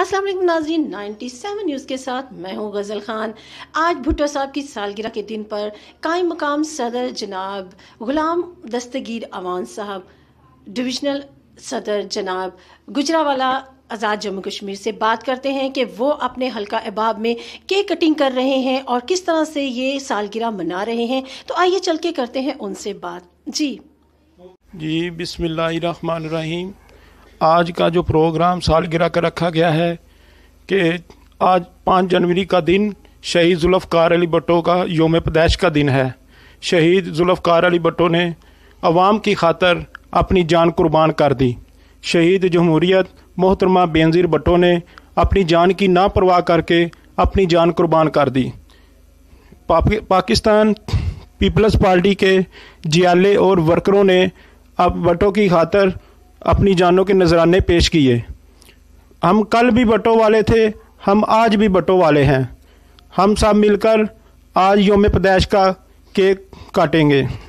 असलम नाजीन 97 न्यूज़ के साथ मैं हूँ गज़ल ख़ान आज भुट्टो साहब की सालगिरह के दिन पर कायम मकाम सदर जनाब ग़ुलाम दस्तगीर अवान साहब डिविजनल सदर जनाब गुजरावाला आज़ाद जम्मू कश्मीर से बात करते हैं कि वो अपने हल्का अहबाब में के कटिंग कर रहे हैं और किस तरह से ये सालगिरह मना रहे हैं तो आइए चल के करते हैं उनसे बात जी जी बिसमीम आज का जो प्रोग्राम सालगिरह का रखा गया है कि आज पाँच जनवरी का दिन शहीद जुल्फ़ार अली भट्टो का योम पदैश का दिन है शहीद जुल्फ़ार अली भट्टो ने अवाम की खातर अपनी जान कुर्बान कर दी शहीद जमहूरीत मोहतरमा बेनज़ीर भट्टो ने अपनी जान की परवाह करके अपनी जान कुर्बान कर दी पाकिस्तान पीपल्स पार्टी के जियाले और वर्करों ने अब भट्टो की खातर अपनी जानों के नजराने पेश किए हम कल भी बटो वाले थे हम आज भी बटो वाले हैं हम सब मिलकर आज योम पैदाइश का केक काटेंगे